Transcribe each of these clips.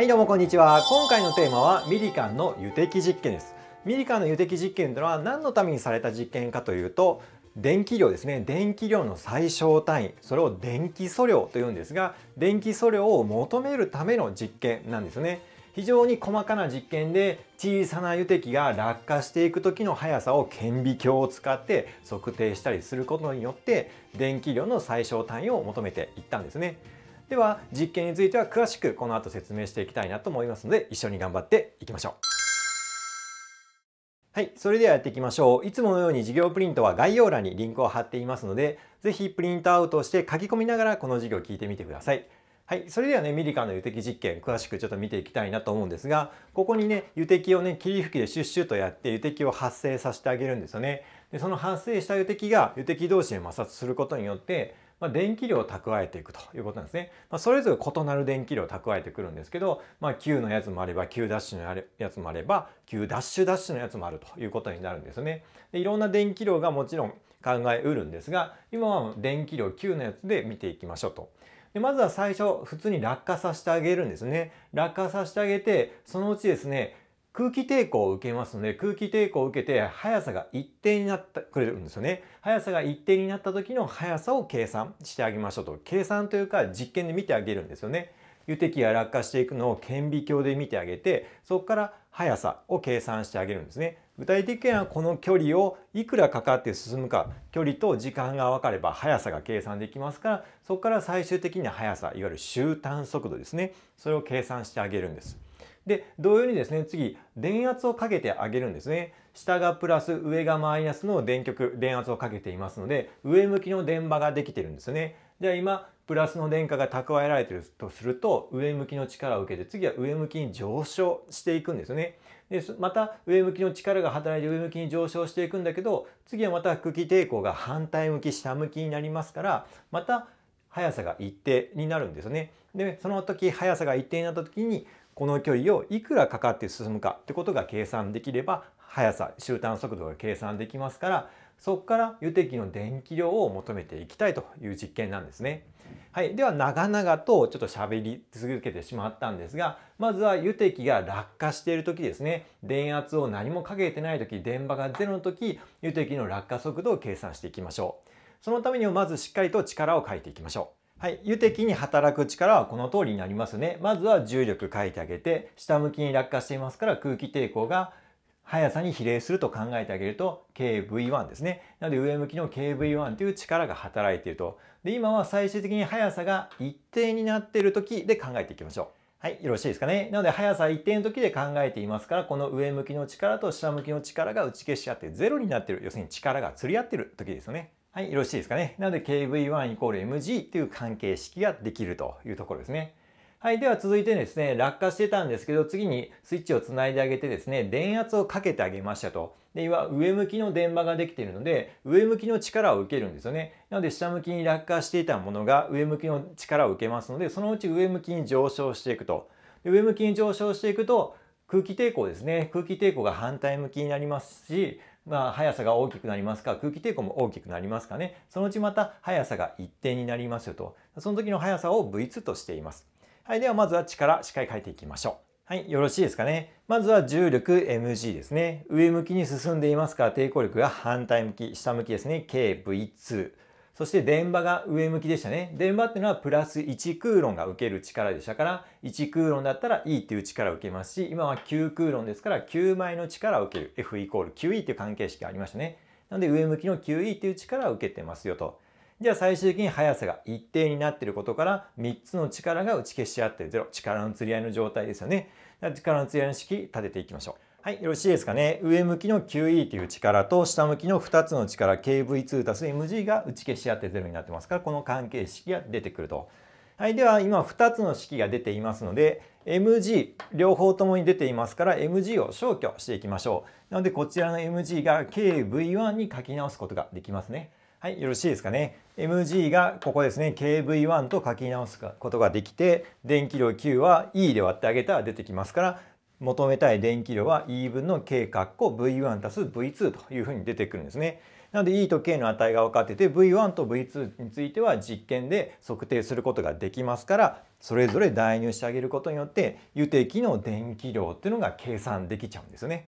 はいどうもこんにちは今回のテーマはミリカンの油滴実験ですミリカンの油滴実験というのは何のためにされた実験かというと電気量ですね電気量の最小単位それを電気素量というんですが電気素量を求めるための実験なんですね非常に細かな実験で小さな油滴が落下していく時の速さを顕微鏡を使って測定したりすることによって電気量の最小単位を求めていったんですねでは実験については詳しくこの後説明していきたいなと思いますので一緒に頑張っていきましょう。はい、それではやっていきましょう。いつものように授業プリントは概要欄にリンクを貼っていますので、是非プリントアウトして書き込みながらこの授業を聞いてみてください。はい、それではね、ミリカの油滴実験、詳しくちょっと見ていきたいなと思うんですが、ここにね、油滴をね、霧吹きでシュッシュとやって油滴を発生させてあげるんですよね。で、その発生した油滴が油滴同士で摩擦することによって、まあ、電気量を蓄えていくということなんですね。まあ、それぞれ異なる電気量を蓄えてくるんですけど、まあ、Q のやつもあれば Q ダッシュのやつもあれば Q ダッシュダッシュのやつもあるということになるんですね。でいろんな電気量がもちろん考えうるんですが今は電気量 Q のやつで見ていきましょうと。でまずは最初普通に落下させてあげるんですね。落下させてあげてそのうちですね空気抵抗を受けますので空気抵抗を受けて速さが一定になってくれるんですよね速さが一定になった時の速さを計算してあげましょうと計算というか実験で見てあげるんですよね油滴が落下していくのを顕微鏡で見てあげてそこから速さを計算してあげるんですね具体的にはこの距離をいくらかかって進むか距離と時間が分かれば速さが計算できますからそこから最終的には速さいわゆる終端速度ですねそれを計算してあげるんですで、同様にですね、次、電圧をかけてあげるんですね。下がプラス、上がマイナスの電極、電圧をかけていますので、上向きの電場ができてるんですね。じゃあ今、プラスの電荷が蓄えられてるとすると、上向きの力を受けて、次は上向きに上昇していくんですね。で、また上向きの力が働いて上向きに上昇していくんだけど、次はまた空気抵抗が反対向き、下向きになりますから、また速さが一定になるんですね。で、その時、速さが一定になった時に、この距離をいくらかかって進むかってことが計算できれば速さ終端速度が計算できますからそこから油滴の電気量を求めていきたいという実験なんですね。はい、では長々とちょっと喋り続けてしまったんですがまずは油滴が落下している時ですね電圧を何もかけてない時電波がゼロの時油滴の落下速度を計算していきましょう。そのためにもまずしっかりと力を書いていきましょう。はい、油的に働く力はこの通りになりますね。まずは重力書いてあげて、下向きに落下していますから空気抵抗が速さに比例すると考えてあげると KV1 ですね。なので上向きの KV1 という力が働いていると。で、今は最終的に速さが一定になっている時で考えていきましょう。はい、よろしいですかね。なので速さ一定の時で考えていますから、この上向きの力と下向きの力が打ち消し合ってゼロになっている。要するに力が釣り合っている時ですよね。はい、よろしいですかね。なので KV1 イコール mg っていう関係式ができるというところですね。はい。では続いてですね、落下してたんですけど、次にスイッチをつないであげてですね、電圧をかけてあげましたと。で、今、上向きの電波ができているので、上向きの力を受けるんですよね。なので、下向きに落下していたものが上向きの力を受けますので、そのうち上向きに上昇していくと。で上向きに上昇していくと、空気抵抗ですね。空気抵抗が反対向きになりますし、まあ、速さが大きくなりますか、空気抵抗も大きくなりますかね。そのうちまた速さが一定になりますよと。その時の速さを V2 としています。はい、ではまずは力、しっかり書いていきましょう。はい、よろしいですかね。まずは重力 mg ですね。上向きに進んでいますから抵抗力が反対向き、下向きですね。kv2。そして電場が上向きでしたね。電場っていうのはプラス1クーロンが受ける力でしたから、1クーロンだったら E っていう力を受けますし、今は9クーロンですから9枚の力を受ける。F イコール QE っていう関係式がありましたね。なので上向きの QE っていう力を受けてますよと。じゃあ最終的に速さが一定になっていることから3つの力が打ち消し合って0。力の釣り合いの状態ですよね。力の釣り合いの式立てていきましょう。はい、よろしいですかね。上向きの QE という力と下向きの2つの力 KV2 す MG が打ち消し合ってゼロになってますから、この関係式が出てくると。はい、では今2つの式が出ていますので、MG 両方ともに出ていますから MG を消去していきましょう。なのでこちらの MG が KV1 に書き直すことができますね。はい、よろしいですかね。MG がここですね、KV1 と書き直すことができて、電気量 Q は E で割ってあげたら出てきますから、求めたい電気量は E 分の K 括弧 V1 たす V2 というふうに出てくるんですね。なので E と K の値が分かってて V1 と V2 については実験で測定することができますからそれぞれ代入してあげることによって油滴の電気量っていうのが計算できちゃうんですね。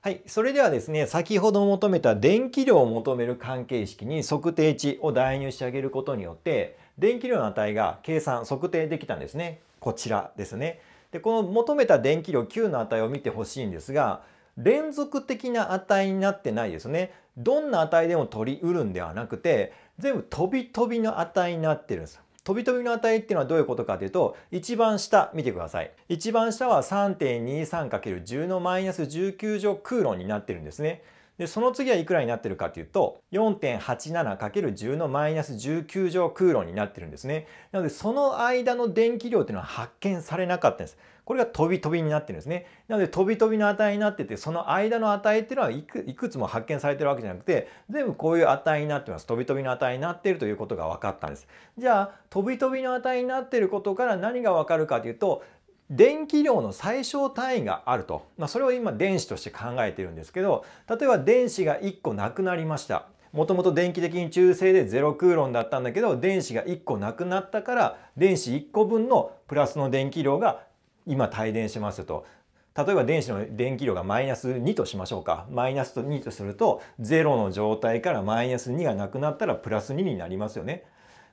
はい、それではですね先ほど求めた電気量を求める関係式に測定値を代入してあげることによって電気量の値が計算測定できたんですねこちらですね。でこの求めた電気量 Q の値を見てほしいんですが連続的な値になってないですね。どんな値でも取りうるんではなくて全部飛び飛びの値になってるんです。飛び飛びの値っていうのはどういうことかというと一番下見てください一番下は 3.23×10 のマイナス19乗クーロンになってるんですねで、その次はいくらになってるかっていうと、4.87×10 のマイナス19乗ロンになってるんですね。なので、その間の電気量っていうのは発見されなかったんです。これが飛び飛びになってるんですね。なので、飛び飛びの値になってて、その間の値っていうのはいくいくつも発見されてるわけじゃなくて、全部こういう値になってます。飛び飛びの値になってるということが分かったんです。じゃあ、飛び飛びの値になってることから何が分かるかというと、電気量の最小単位があると、まあ、それを今電子として考えてるんですけど例えば電子が1個なくなりましたもともと電気的に中性でゼロクーロンだったんだけど電子が1個なくなったから電子1個分のプラスの電気量が今帯電しますと例えば電子の電気量がマイナス2としましょうかマイナス2とすると0の状態からマイナス2がなくなったらプラス2になりますよね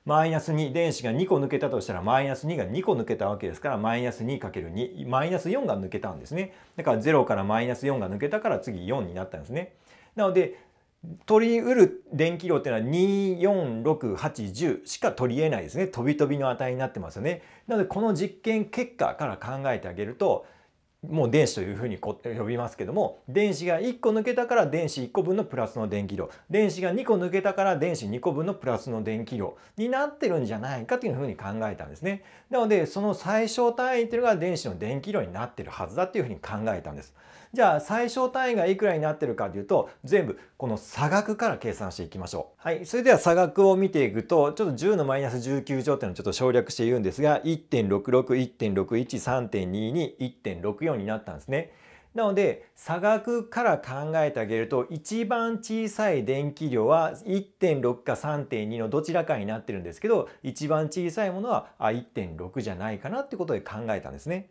マイナス2、電子が2個抜けたとしたら、マイナス2が2個抜けたわけですから、マイナス 2×2、マイナス4が抜けたんですね。だから0からマイナス4が抜けたから次4になったんですね。なので、取り得る電気量っていうのは24680しか取り得ないですね。飛び飛びの値になってますよね。なのでこの実験結果から考えてあげるともう電子というふうに呼びますけども電子が1個抜けたから電子1個分のプラスの電気量電子が2個抜けたから電子2個分のプラスの電気量になってるんじゃないかというふうに考えたんですね。なのでその最小単位というのが電子の電気量になってるはずだというふうに考えたんです。じゃあ最小単位がいくらになってるかというと全部この差額から計算していきましょう。はい、それでは差額を見ていくとちょっと10のマイナス19乗っていうのをちょっと省略して言うんですが1.66,1.613.221.64になったんですね。なので差額から考えてあげると一番小さい電気量は1.6か3.2のどちらかになってるんですけど一番小さいものは1.6じゃないかなってことで考えたんですね。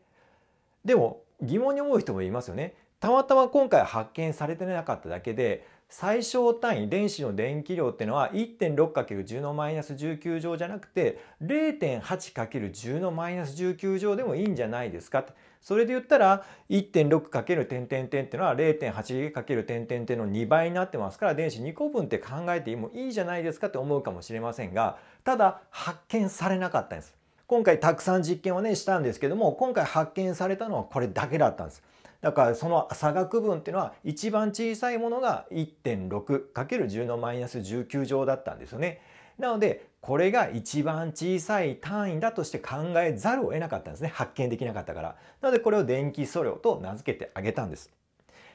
でも疑問に思う人もいますよね。たまたま今回発見されてなかっただけで最小単位電子の電気量っていうのは 1.6×10 のマイナス19乗じゃなくて 0.8×10 のマイナス19乗でもいいんじゃないですかってそれで言ったら 1.6× 点点点っていうのは 0.8× 点点点の2倍になってますから電子2個分って考えてもいいじゃないですかって思うかもしれませんがただ発見されなかったんです。今回たくさん実験をねしたんですけども今回発見されたのはこれだけだったんです。だからその差額分っていうのは一番小さいものが 1.6×10 のマイナス19乗だったんですよね。なのでこれが一番小さい単位だとして考えざるを得なかったんですね発見できなかったからなのでこれを電気素量と名付けてあげたんです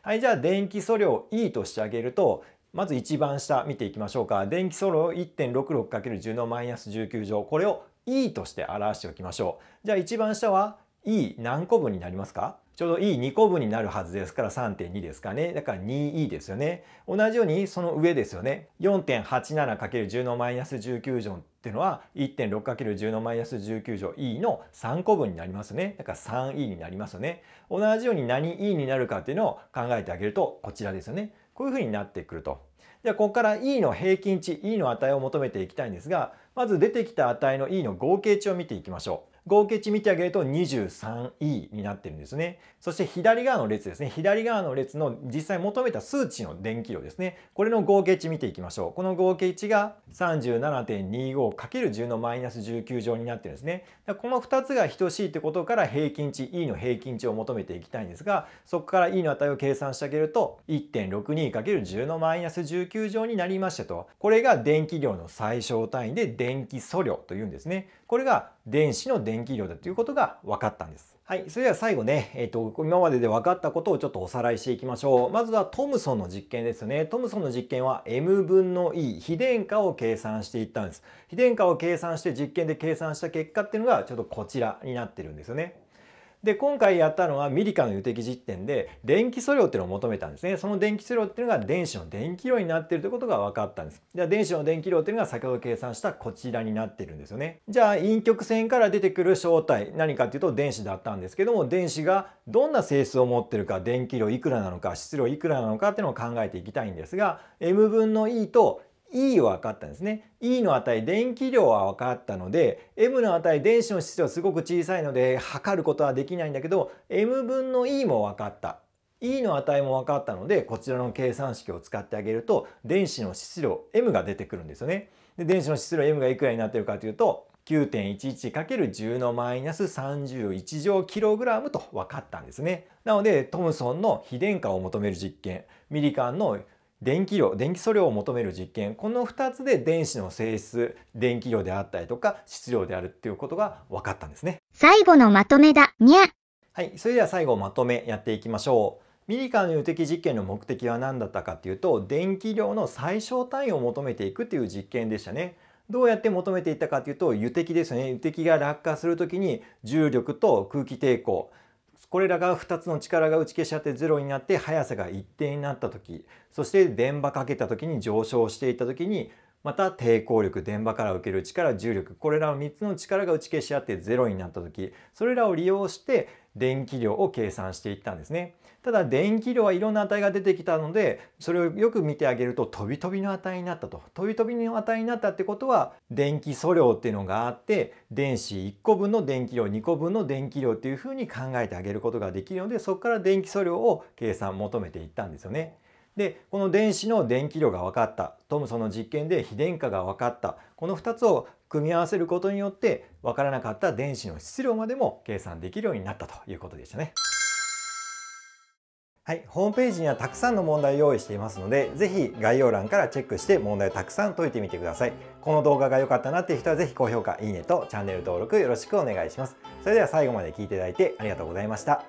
はいじゃあ電気素量 E としてあげるとまず一番下見ていきましょうか電気素量 1.66×10 のマイナス19乗これを E として表しておきましょうじゃあ一番下は E 何個分になりますかちょうど E2 個分になるはずですから3.2ですかね。だから 2E ですよね。同じようにその上ですよね。4.87×10 のマイナス19乗っていうのは 1.6×10 のマイナス19乗 E の3個分になりますよね。だから 3E になりますよね。同じように何 E になるかっていうのを考えてあげるとこちらですよね。こういうふうになってくると。じゃあここから E の平均値 E の値を求めていきたいんですがまず出てきた値の E の合計値を見ていきましょう。合計値見てあげると 23E になってるんですね。そして左側の列ですね。左側の列の実際求めた数値の電気量ですね。これの合計値見ていきましょう。この合計値が 37.25×10 のマイナス19乗になってるんですね。この2つが等しいってことから平均値 E の平均値を求めていきたいんですが、そこから E の値を計算してあげると 1.62×10 のマイナス19乗になりましたと。これが電気量の最小単位で電気素量というんですね。これが電子の電気量だということが分かったんです。はい、それでは最後ね、えっ、ー、と、今までで分かったことをちょっとおさらいしていきましょう。まずはトムソンの実験ですね。トムソンの実験は m 分の e、非電化を計算していったんです。非電化を計算して実験で計算した結果っていうのがちょっとこちらになってるんですよね。で今回やったのはミリカの油滴実験で電気素量っていうのを求めたんですねその電気素量っていうのが電子の電気量になっているということが分かったんですじゃあ電子の電気量っていうのが先ほど計算したこちらになっているんですよねじゃあ陰極線から出てくる正体何かっていうと電子だったんですけども電子がどんな性質を持ってるか電気量いくらなのか質量いくらなのかっていうのを考えていきたいんですが m 分の e と E を分かったんですね。E の値電気量は分かったので M の値電子の質量すごく小さいので測ることはできないんだけど M 分の E も分かった。E の値も分かったのでこちらの計算式を使ってあげると電子の質量 M が出てくるんですよね。で電子の質量 M がいくらになってるかというと 9.11×10 のマイナス31乗キログラムと分かったんですね。なのでトムソンの非電荷を求める実験ミリカンの電気量電気素量を求める実験この2つで電子の性質電気量であったりとか質量であるっていうことが分かったんですね最後のまとめだにゃはいそれでは最後まとめやっていきましょうミリカの有的実験の目的は何だったかっていうと電気量の最小単位を求めていくという実験でしたねどうやって求めていったかというと油滴ですね油滴が落下するときに重力と空気抵抗これらが2つの力が打ち消し合ってゼロになって速さが一定になった時そして電場かけた時に上昇していった時にまた抵抗力電場から受ける力重力これらの3つの力が打ち消し合ってゼロになった時それらを利用して電気量を計算していったんですね。ただ電気量はいろんな値が出てきたのでそれをよく見てあげると飛び飛びの値になったと飛び飛びの値になったってことは電気素量っていうのがあって電子1個分の電気量2個分の電気量っていうふうに考えてあげることができるのでそこから電気素量を計算求めていったんですよね。でこの電子の電気量が分かったトムソンの実験で非電化が分かったこの2つを組み合わせることによって分からなかった電子の質量までも計算できるようになったということでしたね。はい、ホームページにはたくさんの問題を用意していますので、是非概要欄からチェックして問題をたくさん解いてみてください。この動画が良かったなっていう人は是非高評価、いいねとチャンネル登録よろしくお願いします。それでは最後まで聞いていただいてありがとうございました。